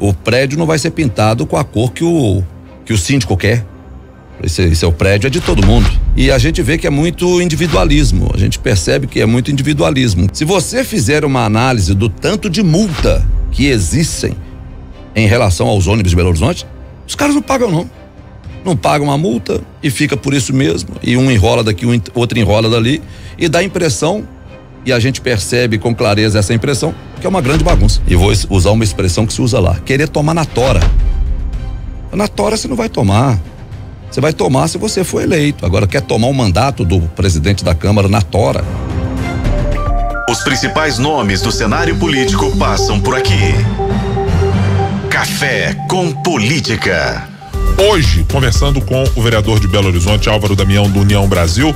o prédio não vai ser pintado com a cor que o, que o síndico quer. Esse, esse é o prédio é de todo mundo. E a gente vê que é muito individualismo. A gente percebe que é muito individualismo. Se você fizer uma análise do tanto de multa que existem em relação aos ônibus de Belo Horizonte, os caras não pagam não. Não pagam a multa e fica por isso mesmo. E um enrola daqui, um, outro enrola dali e dá a impressão e a gente percebe com clareza essa impressão, que é uma grande bagunça. E vou usar uma expressão que se usa lá: querer tomar na tora. Na tora você não vai tomar. Você vai tomar se você for eleito. Agora, quer tomar o mandato do presidente da Câmara na tora? Os principais nomes do cenário político passam por aqui. Café com Política. Hoje, conversando com o vereador de Belo Horizonte, Álvaro Damião, do União Brasil,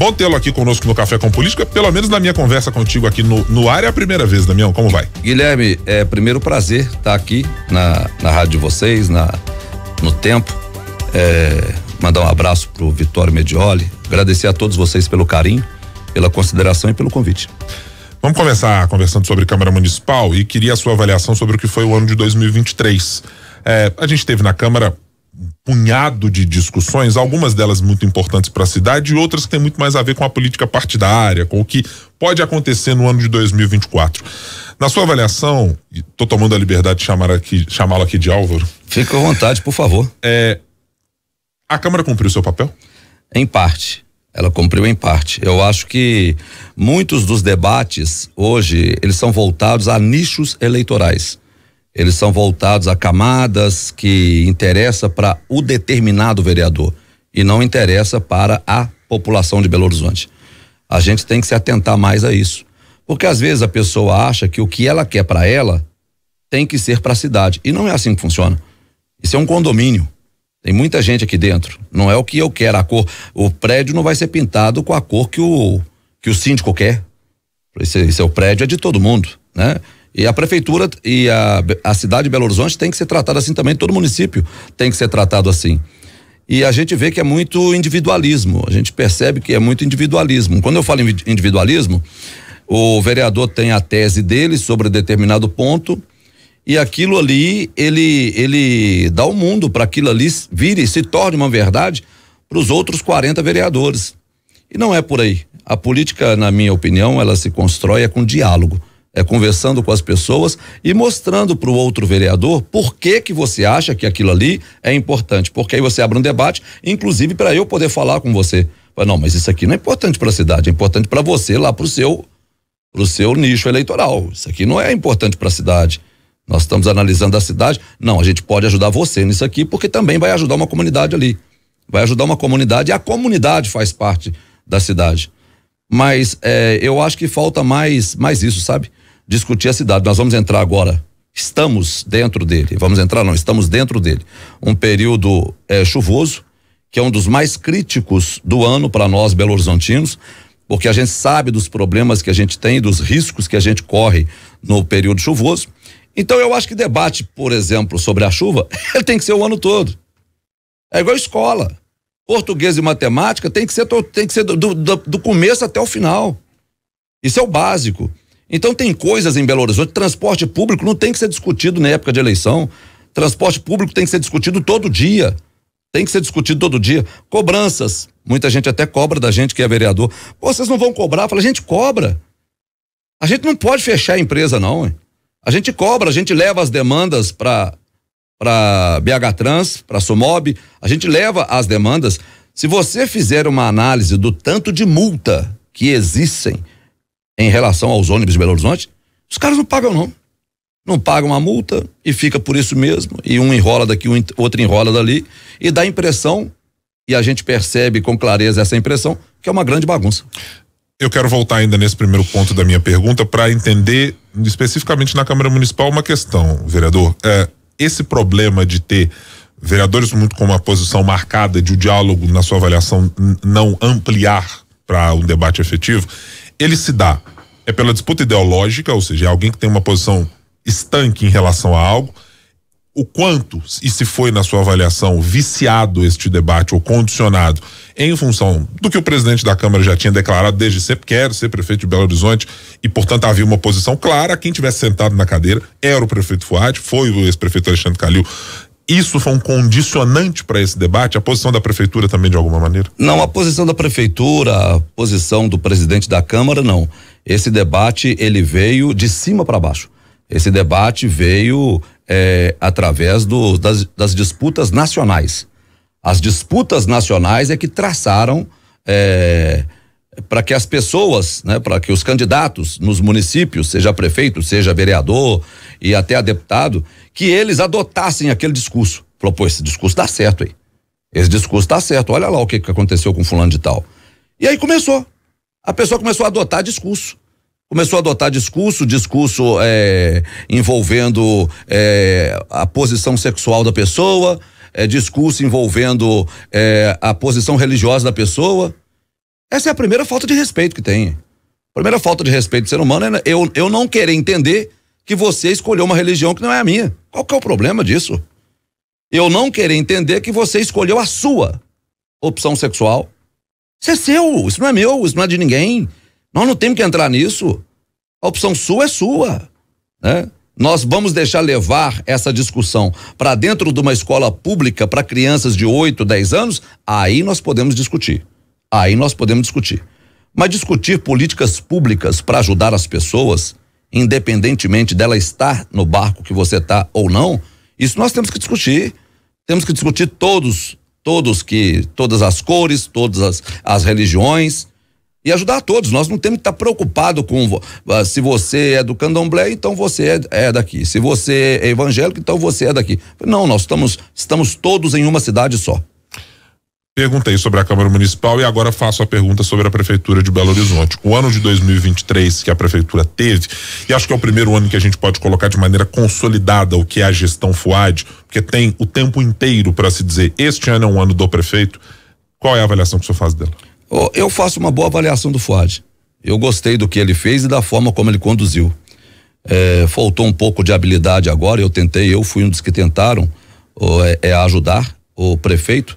Bom tê-lo aqui conosco no Café com Política, pelo menos na minha conversa contigo aqui no, no ar é a primeira vez, Damião, como vai? Guilherme, é primeiro prazer estar tá aqui na, na rádio de vocês, na, no tempo, é, mandar um abraço pro Vitório Medioli, agradecer a todos vocês pelo carinho, pela consideração e pelo convite. Vamos começar conversando sobre Câmara Municipal e queria a sua avaliação sobre o que foi o ano de 2023. É, a gente teve na Câmara punhado de discussões, algumas delas muito importantes para a cidade e outras que têm muito mais a ver com a política partidária, com o que pode acontecer no ano de 2024. Na sua avaliação, estou tomando a liberdade de chamar aqui, chamá-lo aqui de Álvaro. Fique à vontade, por favor. É, a Câmara cumpriu seu papel? Em parte. Ela cumpriu em parte. Eu acho que muitos dos debates hoje, eles são voltados a nichos eleitorais eles são voltados a camadas que interessa para o determinado vereador e não interessa para a população de Belo Horizonte. A gente tem que se atentar mais a isso, porque às vezes a pessoa acha que o que ela quer para ela tem que ser para a cidade e não é assim que funciona. Isso é um condomínio. Tem muita gente aqui dentro. Não é o que eu quero a cor. O prédio não vai ser pintado com a cor que o que o síndico quer. Esse, esse é, é o prédio é de todo mundo, né? E a prefeitura e a, a cidade de Belo Horizonte tem que ser tratada assim também, todo município tem que ser tratado assim. E a gente vê que é muito individualismo, a gente percebe que é muito individualismo. Quando eu falo em individualismo, o vereador tem a tese dele sobre determinado ponto e aquilo ali, ele ele dá o um mundo para aquilo ali vire, se torne uma verdade para os outros 40 vereadores. E não é por aí. A política, na minha opinião, ela se constrói é com diálogo é, conversando com as pessoas e mostrando para o outro vereador por que que você acha que aquilo ali é importante, porque aí você abre um debate, inclusive para eu poder falar com você. Fala, não, mas isso aqui não é importante para a cidade, é importante para você lá para o seu pro seu nicho eleitoral. Isso aqui não é importante para a cidade. Nós estamos analisando a cidade. Não, a gente pode ajudar você nisso aqui, porque também vai ajudar uma comunidade ali. Vai ajudar uma comunidade e a comunidade faz parte da cidade. Mas é, eu acho que falta mais, mais isso, sabe? discutir a cidade. Nós vamos entrar agora, estamos dentro dele, vamos entrar não, estamos dentro dele. Um período é, chuvoso, que é um dos mais críticos do ano para nós Belo Horizontinos, porque a gente sabe dos problemas que a gente tem, dos riscos que a gente corre no período chuvoso. Então eu acho que debate, por exemplo, sobre a chuva, ele tem que ser o ano todo. É igual escola. Português e matemática tem que ser, tem que ser do, do, do começo até o final. Isso é o básico. Então tem coisas em Belo Horizonte, transporte público não tem que ser discutido na época de eleição. Transporte público tem que ser discutido todo dia. Tem que ser discutido todo dia. Cobranças. Muita gente até cobra da gente que é vereador. Vocês não vão cobrar? Fala, a gente cobra. A gente não pode fechar a empresa, não. Hein? A gente cobra, a gente leva as demandas para para BH Trans, para Sumob, a gente leva as demandas. Se você fizer uma análise do tanto de multa que existem em relação aos ônibus de Belo Horizonte, os caras não pagam, não. Não pagam a multa e fica por isso mesmo. E um enrola daqui, um, outro enrola dali. E dá a impressão, e a gente percebe com clareza essa impressão, que é uma grande bagunça. Eu quero voltar ainda nesse primeiro ponto da minha pergunta para entender especificamente na Câmara Municipal uma questão, vereador. É, esse problema de ter vereadores muito com uma posição marcada de o diálogo, na sua avaliação, não ampliar para um debate efetivo, ele se dá é pela disputa ideológica, ou seja, é alguém que tem uma posição estanque em relação a algo, o quanto, e se foi na sua avaliação, viciado este debate ou condicionado em função do que o presidente da Câmara já tinha declarado desde sempre, quero ser prefeito de Belo Horizonte, e portanto havia uma posição clara, quem tivesse sentado na cadeira era o prefeito Fuad, foi o ex-prefeito Alexandre Calil isso foi um condicionante para esse debate? A posição da prefeitura também, de alguma maneira? Não, a posição da prefeitura, a posição do presidente da Câmara, não. Esse debate, ele veio de cima para baixo. Esse debate veio é, através do, das, das, disputas nacionais. As disputas nacionais é que traçaram é, para que as pessoas, né, para que os candidatos nos municípios, seja prefeito, seja vereador e até a deputado, que eles adotassem aquele discurso. Falou, pô, esse discurso dá certo aí. Esse discurso dá certo. Olha lá o que, que aconteceu com fulano de tal. E aí começou. A pessoa começou a adotar discurso começou a adotar discurso, discurso é, envolvendo é, a posição sexual da pessoa, é, discurso envolvendo é, a posição religiosa da pessoa. Essa é a primeira falta de respeito que tem. A primeira falta de respeito do ser humano é eu, eu não querer entender que você escolheu uma religião que não é a minha. Qual que é o problema disso? Eu não querer entender que você escolheu a sua opção sexual. Isso é seu, isso não é meu, isso não é de ninguém. Nós não temos que entrar nisso. A opção sua é sua, né? Nós vamos deixar levar essa discussão para dentro de uma escola pública para crianças de 8, 10 anos, aí nós podemos discutir. Aí nós podemos discutir. Mas discutir políticas públicas para ajudar as pessoas, independentemente dela estar no barco que você está ou não, isso nós temos que discutir. Temos que discutir todos, todos que, todas as cores, todas as, as religiões e ajudar a todos. Nós não temos que estar tá preocupado com ah, se você é do candomblé, então você é, é, daqui. Se você é evangélico, então você é daqui. Não, nós estamos, estamos todos em uma cidade só. Perguntei sobre a Câmara Municipal e agora faço a pergunta sobre a Prefeitura de Belo Horizonte. O ano de 2023 que a Prefeitura teve, e acho que é o primeiro ano que a gente pode colocar de maneira consolidada o que é a gestão FUAD, porque tem o tempo inteiro para se dizer este ano é um ano do prefeito. Qual é a avaliação que o senhor faz dela? Eu faço uma boa avaliação do FUAD. Eu gostei do que ele fez e da forma como ele conduziu. É, faltou um pouco de habilidade agora, eu tentei, eu fui um dos que tentaram é, é ajudar o prefeito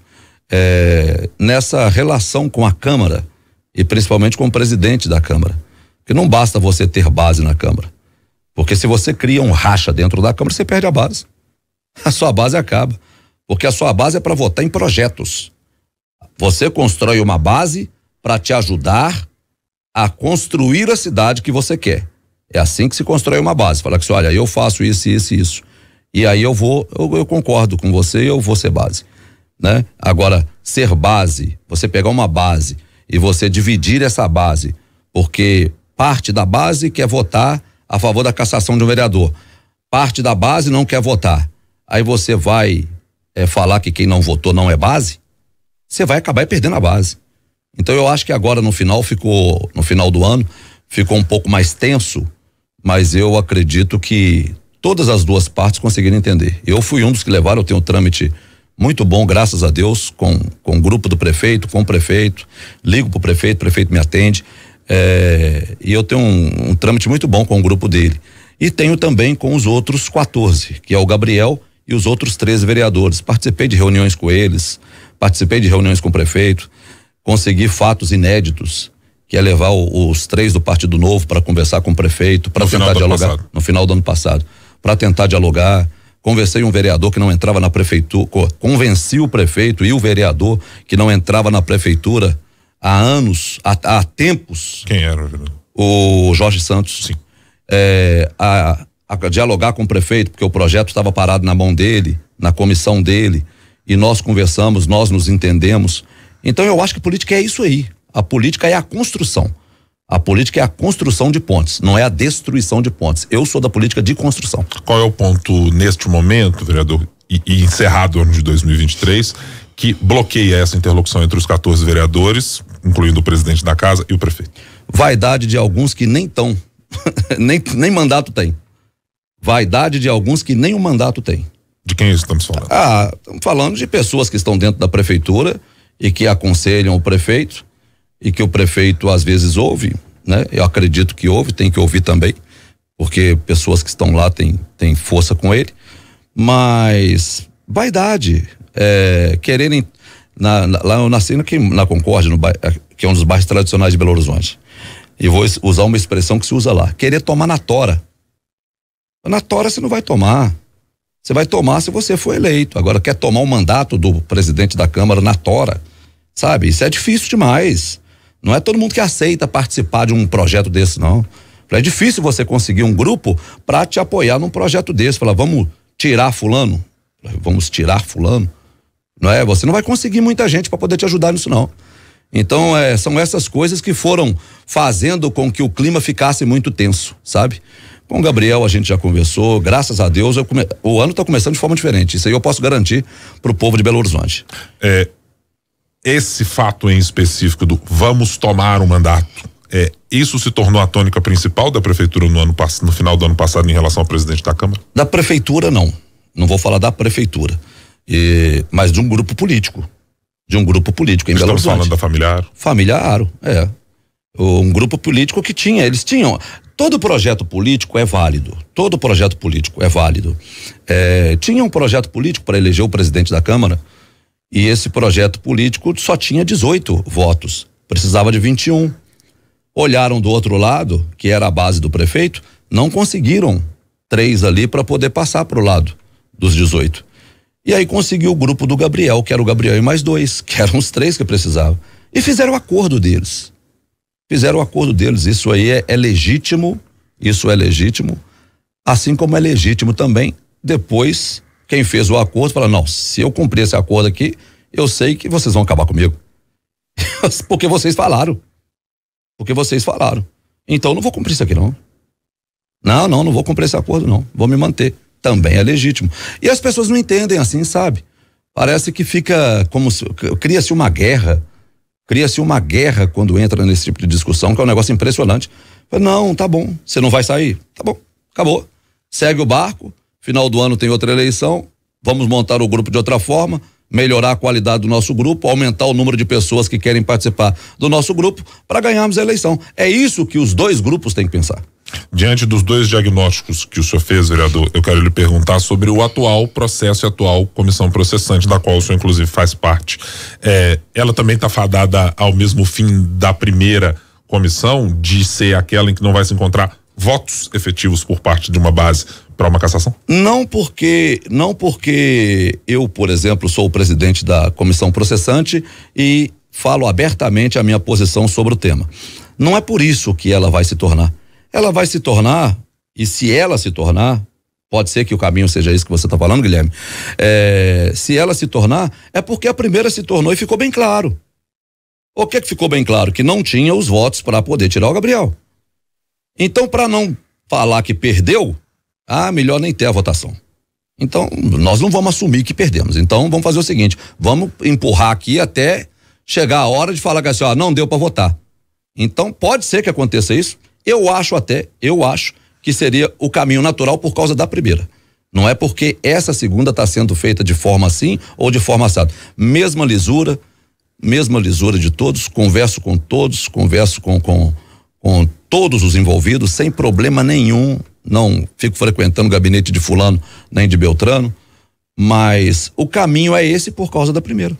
é, nessa relação com a Câmara e principalmente com o presidente da Câmara. Que não basta você ter base na Câmara. Porque se você cria um racha dentro da Câmara, você perde a base. A sua base acaba. Porque a sua base é para votar em projetos. Você constrói uma base para te ajudar a construir a cidade que você quer. É assim que se constrói uma base. Fala que assim, olha, eu faço isso, isso e isso. E aí eu vou, eu, eu concordo com você, eu vou ser base né? Agora, ser base, você pegar uma base e você dividir essa base, porque parte da base quer votar a favor da cassação de um vereador, parte da base não quer votar. Aí você vai é, falar que quem não votou não é base? Você vai acabar perdendo a base. Então eu acho que agora no final ficou, no final do ano, ficou um pouco mais tenso, mas eu acredito que todas as duas partes conseguiram entender. Eu fui um dos que levaram, eu tenho o um trâmite muito bom, graças a Deus, com, com o grupo do prefeito, com o prefeito. Ligo para o prefeito, o prefeito me atende. É, e eu tenho um, um, trâmite muito bom com o grupo dele. E tenho também com os outros 14, que é o Gabriel e os outros 13 vereadores. Participei de reuniões com eles, participei de reuniões com o prefeito, consegui fatos inéditos, que é levar o, os três do Partido Novo para conversar com o prefeito, para tentar dialogar. Passado. No final do ano passado. Para tentar dialogar Conversei um vereador que não entrava na prefeitura, convenci o prefeito e o vereador que não entrava na prefeitura há anos, há, há tempos. Quem era o O Jorge Santos. Sim. É, a, a dialogar com o prefeito, porque o projeto estava parado na mão dele, na comissão dele, e nós conversamos, nós nos entendemos. Então eu acho que política é isso aí. A política é a construção. A política é a construção de pontes, não é a destruição de pontes. Eu sou da política de construção. Qual é o ponto neste momento, vereador, e, e encerrado o ano de 2023, que bloqueia essa interlocução entre os 14 vereadores, incluindo o presidente da casa e o prefeito? Vaidade de alguns que nem tão nem, nem mandato tem. Vaidade de alguns que nem o um mandato tem. De quem estamos falando? Ah, estamos falando de pessoas que estão dentro da prefeitura e que aconselham o prefeito e que o prefeito às vezes ouve, né? Eu acredito que ouve, tem que ouvir também, porque pessoas que estão lá têm, têm força com ele, mas vaidade, é, quererem na, na, lá eu nasci na Concórdia, no, é, que é um dos bairros tradicionais de Belo Horizonte. E vou usar uma expressão que se usa lá: querer tomar na tora. Na tora você não vai tomar. Você vai tomar se você for eleito. Agora, quer tomar o mandato do presidente da Câmara na tora, sabe? Isso é difícil demais. Não é todo mundo que aceita participar de um projeto desse, não. É difícil você conseguir um grupo para te apoiar num projeto desse. Falar, vamos tirar fulano? Vamos tirar fulano? Não é? Você não vai conseguir muita gente para poder te ajudar nisso, não. Então, é, são essas coisas que foram fazendo com que o clima ficasse muito tenso, sabe? Com o Gabriel a gente já conversou, graças a Deus, come... o ano está começando de forma diferente. Isso aí eu posso garantir para o povo de Belo Horizonte. É, esse fato em específico do vamos tomar o um mandato, é, isso se tornou a tônica principal da prefeitura no, ano, no final do ano passado em relação ao presidente da Câmara? Da prefeitura, não. Não vou falar da prefeitura, e, mas de um grupo político. De um grupo político em Estamos Belo Horizonte. falando da familiar? Familiar, é. Um grupo político que tinha, eles tinham. Todo projeto político é válido. Todo projeto político é válido. É, tinha um projeto político para eleger o presidente da Câmara e esse projeto político só tinha 18 votos, precisava de 21. Olharam do outro lado, que era a base do prefeito, não conseguiram três ali para poder passar para o lado dos 18. E aí conseguiu o grupo do Gabriel, que era o Gabriel e mais dois, que eram os três que precisavam. E fizeram o acordo deles. Fizeram o acordo deles. Isso aí é, é legítimo, isso é legítimo, assim como é legítimo também depois quem fez o acordo fala: não, se eu cumprir esse acordo aqui, eu sei que vocês vão acabar comigo. Porque vocês falaram. Porque vocês falaram. Então não vou cumprir isso aqui, não. Não, não, não vou cumprir esse acordo, não. Vou me manter. Também é legítimo. E as pessoas não entendem assim, sabe? Parece que fica como cria-se uma guerra. Cria-se uma guerra quando entra nesse tipo de discussão, que é um negócio impressionante. Não, tá bom, você não vai sair. Tá bom, acabou. Segue o barco, Final do ano tem outra eleição. Vamos montar o grupo de outra forma, melhorar a qualidade do nosso grupo, aumentar o número de pessoas que querem participar do nosso grupo para ganharmos a eleição. É isso que os dois grupos têm que pensar. Diante dos dois diagnósticos que o senhor fez, vereador, eu quero lhe perguntar sobre o atual processo e atual comissão processante, da qual o senhor, inclusive, faz parte. É, ela também está fadada ao mesmo fim da primeira comissão, de ser aquela em que não vai se encontrar votos efetivos por parte de uma base para uma cassação? Não porque não porque eu, por exemplo, sou o presidente da comissão processante e falo abertamente a minha posição sobre o tema. Não é por isso que ela vai se tornar. Ela vai se tornar e se ela se tornar, pode ser que o caminho seja isso que você está falando, Guilherme. É, se ela se tornar, é porque a primeira se tornou e ficou bem claro. O que, é que ficou bem claro? Que não tinha os votos para poder tirar o Gabriel. Então, para não falar que perdeu, ah, melhor nem ter a votação. Então, nós não vamos assumir que perdemos. Então, vamos fazer o seguinte: vamos empurrar aqui até chegar a hora de falar que assim, senhora não deu para votar. Então, pode ser que aconteça isso. Eu acho até, eu acho que seria o caminho natural por causa da primeira. Não é porque essa segunda está sendo feita de forma assim ou de forma assada. Mesma lisura, mesma lisura de todos, converso com todos, converso com, com, com todos os envolvidos, sem problema nenhum não fico frequentando o gabinete de fulano nem de Beltrano, mas o caminho é esse por causa da primeira.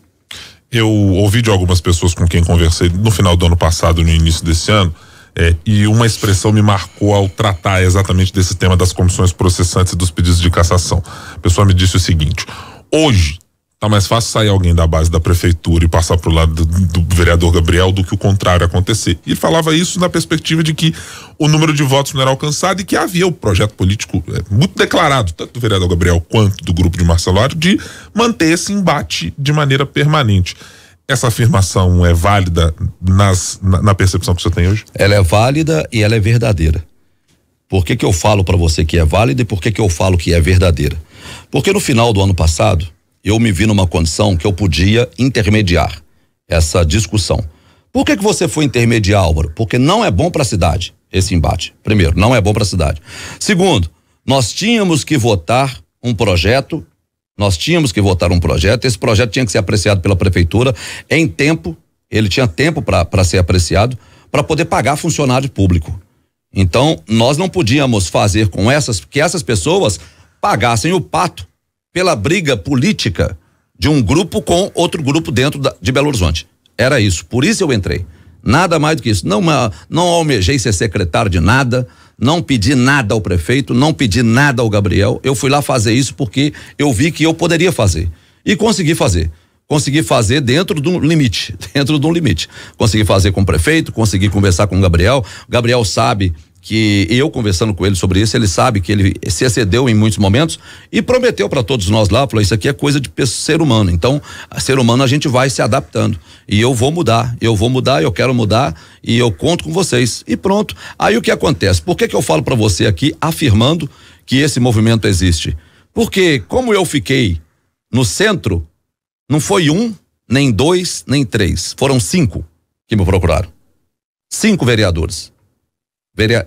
Eu ouvi de algumas pessoas com quem conversei no final do ano passado, no início desse ano, é, e uma expressão me marcou ao tratar exatamente desse tema das comissões processantes e dos pedidos de cassação. A pessoa me disse o seguinte: hoje Tá mais fácil sair alguém da base da prefeitura e passar pro lado do, do vereador Gabriel do que o contrário acontecer. E falava isso na perspectiva de que o número de votos não era alcançado e que havia o projeto político é, muito declarado, tanto do vereador Gabriel quanto do grupo de Marcelo Aro, de manter esse embate de maneira permanente. Essa afirmação é válida nas, na, na percepção que você tem hoje? Ela é válida e ela é verdadeira. Por que, que eu falo para você que é válida e por que, que eu falo que é verdadeira? Porque no final do ano passado, eu me vi numa condição que eu podia intermediar essa discussão. Por que, que você foi intermediar, Álvaro? Porque não é bom para a cidade esse embate. Primeiro, não é bom para a cidade. Segundo, nós tínhamos que votar um projeto, nós tínhamos que votar um projeto, esse projeto tinha que ser apreciado pela prefeitura em tempo, ele tinha tempo para ser apreciado, para poder pagar funcionário público. Então, nós não podíamos fazer com essas que essas pessoas pagassem o pato pela briga política de um grupo com outro grupo dentro da, de Belo Horizonte. Era isso. Por isso eu entrei. Nada mais do que isso. Não, não almejei ser secretário de nada, não pedi nada ao prefeito, não pedi nada ao Gabriel. Eu fui lá fazer isso porque eu vi que eu poderia fazer. E consegui fazer. Consegui fazer dentro de um limite, dentro de um limite. Consegui fazer com o prefeito, consegui conversar com o Gabriel. O Gabriel sabe que eu conversando com ele sobre isso, ele sabe que ele se excedeu em muitos momentos e prometeu para todos nós lá, falou isso aqui é coisa de ser humano. Então, ser humano a gente vai se adaptando. E eu vou mudar, eu vou mudar, eu quero mudar e eu conto com vocês. E pronto. Aí o que acontece? Por que que eu falo para você aqui afirmando que esse movimento existe? Porque como eu fiquei no centro, não foi um, nem dois, nem três, foram cinco que me procuraram. Cinco vereadores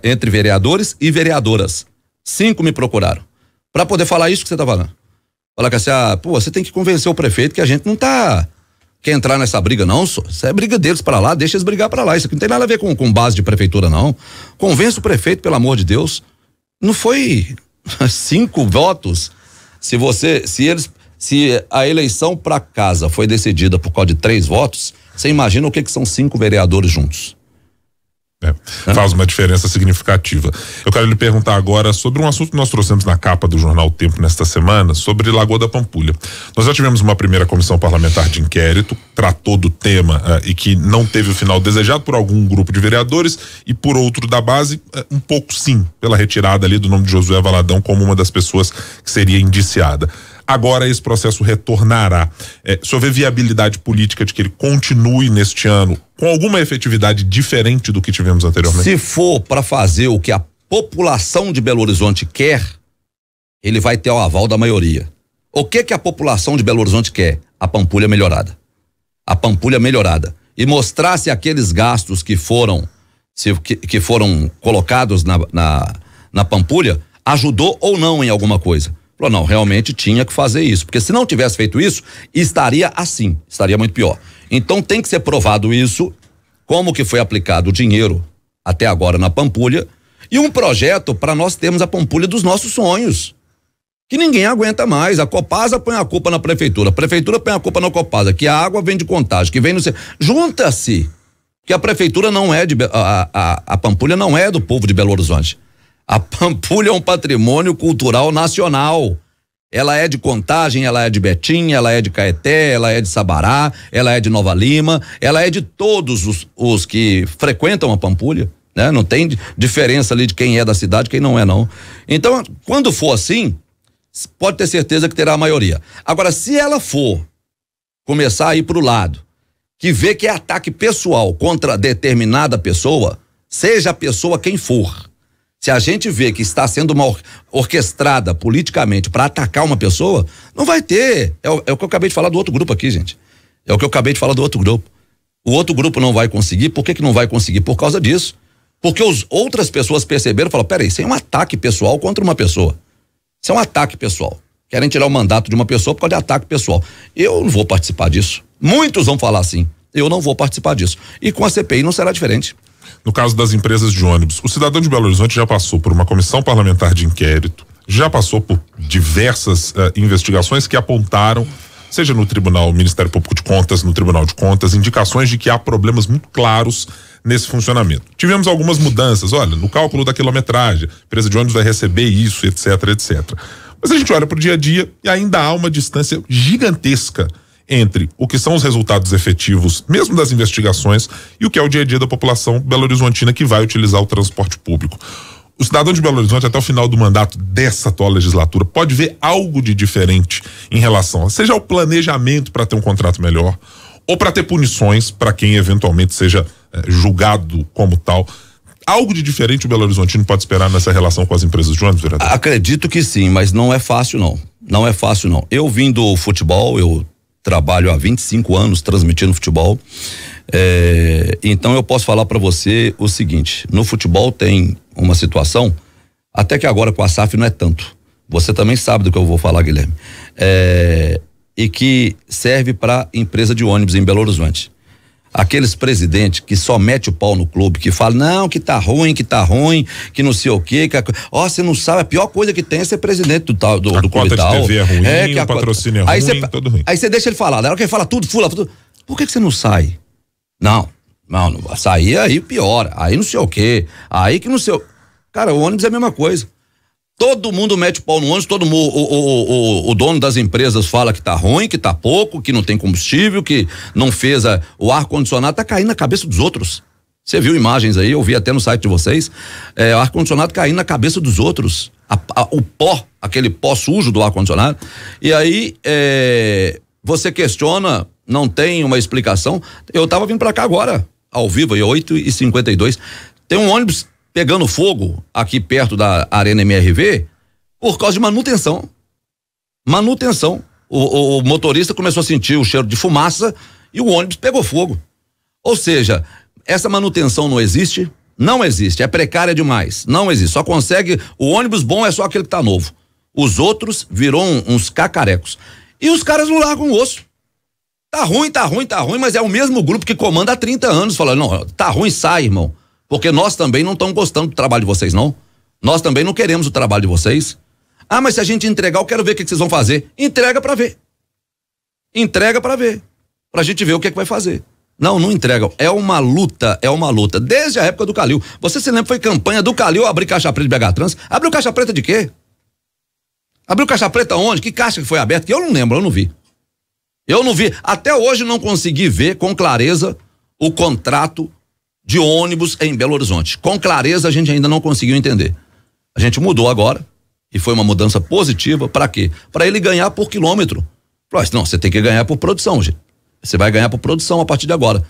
entre vereadores e vereadoras. Cinco me procuraram. para poder falar isso que você tá falando. Falar que assim, ah, pô, você tem que convencer o prefeito que a gente não tá. Quer entrar nessa briga, não, só. Isso é briga deles para lá, deixa eles brigar para lá. Isso aqui não tem nada a ver com, com base de prefeitura, não. Convence o prefeito, pelo amor de Deus. Não foi cinco votos. Se você. Se eles. Se a eleição para casa foi decidida por causa de três votos, você imagina o que, que são cinco vereadores juntos. É. faz uma diferença significativa. Eu quero lhe perguntar agora sobre um assunto que nós trouxemos na capa do jornal Tempo nesta semana, sobre Lagoa da Pampulha. Nós já tivemos uma primeira comissão parlamentar de inquérito, tratou do tema uh, e que não teve o final desejado por algum grupo de vereadores e por outro da base, uh, um pouco sim, pela retirada ali do nome de Josué Valadão como uma das pessoas que seria indiciada. Agora esse processo retornará. É, senhor vê viabilidade política de que ele continue neste ano com alguma efetividade diferente do que tivemos anteriormente? Se for para fazer o que a população de Belo Horizonte quer, ele vai ter o aval da maioria. O que que a população de Belo Horizonte quer? A Pampulha melhorada. A Pampulha melhorada. E mostrar se aqueles gastos que foram se, que, que foram colocados na, na, na Pampulha ajudou ou não em alguma coisa. Falou, não, realmente tinha que fazer isso, porque se não tivesse feito isso, estaria assim, estaria muito pior. Então tem que ser provado isso, como que foi aplicado o dinheiro até agora na Pampulha, e um projeto para nós termos a Pampulha dos nossos sonhos. Que ninguém aguenta mais. A Copasa põe a culpa na prefeitura, a prefeitura põe a culpa na Copasa, que a água vem de contagem, que vem no. Junta-se! Que a prefeitura não é de. A, a, a Pampulha não é do povo de Belo Horizonte. A Pampulha é um patrimônio cultural nacional. Ela é de Contagem, ela é de Betim, ela é de Caeté, ela é de Sabará, ela é de Nova Lima, ela é de todos os, os que frequentam a Pampulha, né? Não tem diferença ali de quem é da cidade, quem não é não. Então, quando for assim, pode ter certeza que terá a maioria. Agora, se ela for começar a ir pro lado, que vê que é ataque pessoal contra determinada pessoa, seja a pessoa quem for, se a gente vê que está sendo uma orquestrada politicamente para atacar uma pessoa, não vai ter. É o, é o, que eu acabei de falar do outro grupo aqui, gente. É o que eu acabei de falar do outro grupo. O outro grupo não vai conseguir. Por que, que não vai conseguir? Por causa disso. Porque as outras pessoas perceberam e falaram: peraí, isso é um ataque pessoal contra uma pessoa. Isso é um ataque pessoal. Querem tirar o mandato de uma pessoa por causa de ataque pessoal. Eu não vou participar disso. Muitos vão falar assim. Eu não vou participar disso. E com a CPI não será diferente no caso das empresas de ônibus. O cidadão de Belo Horizonte já passou por uma comissão parlamentar de inquérito, já passou por diversas uh, investigações que apontaram, seja no Tribunal Ministério Público de Contas, no Tribunal de Contas, indicações de que há problemas muito claros nesse funcionamento. Tivemos algumas mudanças, olha, no cálculo da quilometragem, a empresa de ônibus vai receber isso, etc, etc. Mas a gente olha para o dia a dia e ainda há uma distância gigantesca entre o que são os resultados efetivos, mesmo das investigações, e o que é o dia a dia da população belo-horizontina que vai utilizar o transporte público. O cidadão de Belo Horizonte, até o final do mandato dessa atual legislatura, pode ver algo de diferente em relação, seja ao planejamento para ter um contrato melhor, ou para ter punições para quem eventualmente seja eh, julgado como tal algo de diferente o Belo Horizontino pode esperar nessa relação com as empresas de ônibus, vereador? Acredito que sim, mas não é fácil não. Não é fácil não. Eu vim do futebol, eu trabalho há 25 anos transmitindo futebol. É, então eu posso falar para você o seguinte: no futebol tem uma situação, até que agora com a SAF não é tanto. Você também sabe do que eu vou falar, Guilherme. É, e que serve para empresa de ônibus em Belo Horizonte aqueles presidentes que só mete o pau no clube, que fala, não, que tá ruim, que tá ruim, que não sei o quê, que, ó, oh, você não sabe, a pior coisa que tem é ser presidente do tal, do, a do cota de tal. TV é ruim, é, que a patrocínio cota... é ruim, aí cê, tudo ruim. Aí você deixa ele falar, na né? hora que ele fala tudo, fula, tudo, por que que você não sai? Não, não, não, sair aí piora, aí não sei o quê, aí que não sei o... Cara, o ônibus é a mesma coisa. Todo mundo mete o pau no ônibus, todo o, o, o, o, dono das empresas fala que tá ruim, que tá pouco, que não tem combustível, que não fez a, o ar-condicionado, tá caindo na cabeça dos outros. Você viu imagens aí, eu vi até no site de vocês, é, o ar-condicionado caindo na cabeça dos outros. A, a, o pó, aquele pó sujo do ar-condicionado. E aí, é, você questiona, não tem uma explicação. Eu tava vindo para cá agora, ao vivo, aí, 8 e 52 Tem um ônibus pegando fogo aqui perto da Arena MRV por causa de manutenção. Manutenção. O, o, o motorista começou a sentir o cheiro de fumaça e o ônibus pegou fogo. Ou seja, essa manutenção não existe, não existe, é precária demais, não existe. Só consegue, o ônibus bom é só aquele que tá novo. Os outros virou uns cacarecos. E os caras não largam o osso. Tá ruim, tá ruim, tá ruim, mas é o mesmo grupo que comanda há 30 anos, falando, não, tá ruim, sai, irmão. Porque nós também não estamos gostando do trabalho de vocês, não. Nós também não queremos o trabalho de vocês. Ah, mas se a gente entregar, eu quero ver o que, vocês vão fazer. Entrega para ver. Entrega para ver. Pra gente ver o que, é que vai fazer. Não, não entrega. É uma luta, é uma luta. Desde a época do Calil. Você se lembra foi campanha do Calil abrir caixa preta de BH Trans? Abriu caixa preta de quê? Abriu caixa preta onde? Que caixa que foi aberta? eu não lembro, eu não vi. Eu não vi. Até hoje não consegui ver com clareza o contrato de ônibus em Belo Horizonte. Com clareza, a gente ainda não conseguiu entender. A gente mudou agora, e foi uma mudança positiva, para quê? Para ele ganhar por quilômetro. Não, você tem que ganhar por produção, gente. Você vai ganhar por produção a partir de agora.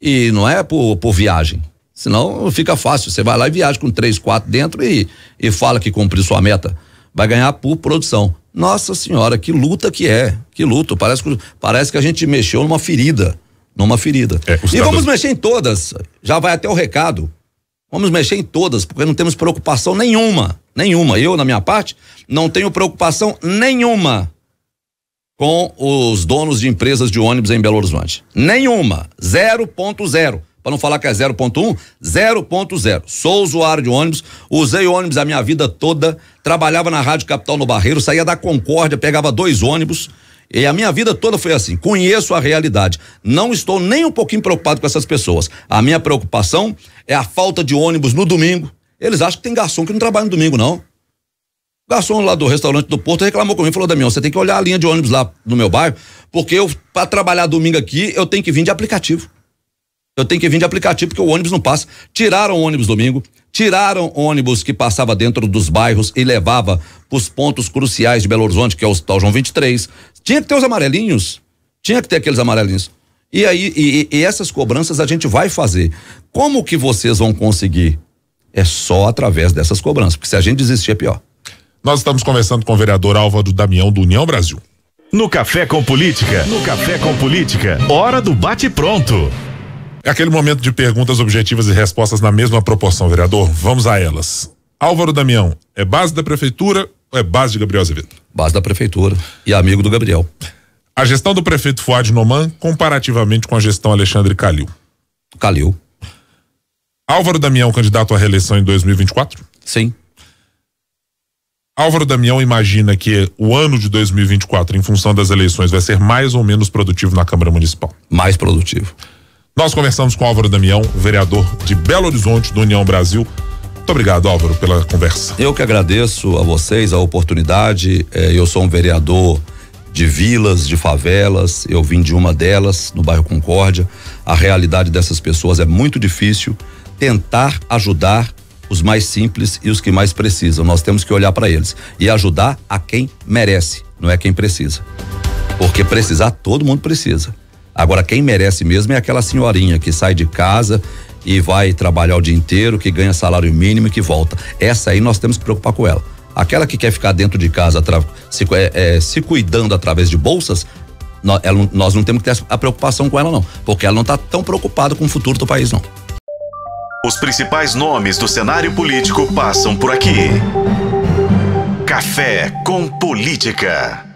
E não é por, por viagem. Senão fica fácil. Você vai lá e viaja com três, quatro dentro e, e fala que cumpriu sua meta. Vai ganhar por produção. Nossa senhora, que luta que é. Que luta. Parece, parece que a gente mexeu numa ferida numa ferida. É, e vamos mexer em todas. Já vai até o recado. Vamos mexer em todas, porque não temos preocupação nenhuma, nenhuma. Eu, na minha parte, não tenho preocupação nenhuma com os donos de empresas de ônibus em Belo Horizonte. Nenhuma. 0.0. Para não falar que é 0.1, 0.0. Sou usuário de ônibus, usei ônibus a minha vida toda, trabalhava na Rádio Capital no Barreiro, saía da Concórdia, pegava dois ônibus e a minha vida toda foi assim. Conheço a realidade. Não estou nem um pouquinho preocupado com essas pessoas. A minha preocupação é a falta de ônibus no domingo. Eles acham que tem garçom que não trabalha no domingo, não. O garçom lá do restaurante do Porto reclamou comigo, e falou: Damião, você tem que olhar a linha de ônibus lá no meu bairro, porque eu, para trabalhar domingo aqui, eu tenho que vir de aplicativo. Eu tenho que vir de aplicativo porque o ônibus não passa. Tiraram o ônibus domingo, tiraram ônibus que passava dentro dos bairros e levava os pontos cruciais de Belo Horizonte, que é o Hospital João 23, tinha que ter os amarelinhos. Tinha que ter aqueles amarelinhos. E aí, e, e essas cobranças a gente vai fazer. Como que vocês vão conseguir? É só através dessas cobranças, porque se a gente desistir é pior. Nós estamos conversando com o vereador Álvaro Damião do União Brasil. No Café com Política, no Café com Política, hora do bate-pronto. É aquele momento de perguntas objetivas e respostas na mesma proporção, vereador. Vamos a elas. Álvaro Damião, é base da prefeitura ou é base de Gabriel Azevedo? base da prefeitura e amigo do Gabriel. A gestão do prefeito Fuad Noman comparativamente com a gestão Alexandre Calil. Calil. Álvaro Damião candidato à reeleição em 2024? Sim. Álvaro Damião imagina que o ano de 2024, em função das eleições, vai ser mais ou menos produtivo na Câmara Municipal. Mais produtivo. Nós conversamos com Álvaro Damião, vereador de Belo Horizonte, do União Brasil. Muito obrigado, Álvaro, pela conversa. Eu que agradeço a vocês a oportunidade. Eh, eu sou um vereador de vilas, de favelas. Eu vim de uma delas, no bairro Concórdia. A realidade dessas pessoas é muito difícil. Tentar ajudar os mais simples e os que mais precisam. Nós temos que olhar para eles e ajudar a quem merece, não é quem precisa. Porque precisar, todo mundo precisa. Agora, quem merece mesmo é aquela senhorinha que sai de casa e vai trabalhar o dia inteiro, que ganha salário mínimo e que volta. Essa aí nós temos que preocupar com ela. Aquela que quer ficar dentro de casa se, é, é, se cuidando através de bolsas, nós, ela, nós não temos que ter a preocupação com ela, não, porque ela não está tão preocupada com o futuro do país, não. Os principais nomes do cenário político passam por aqui. Café com Política.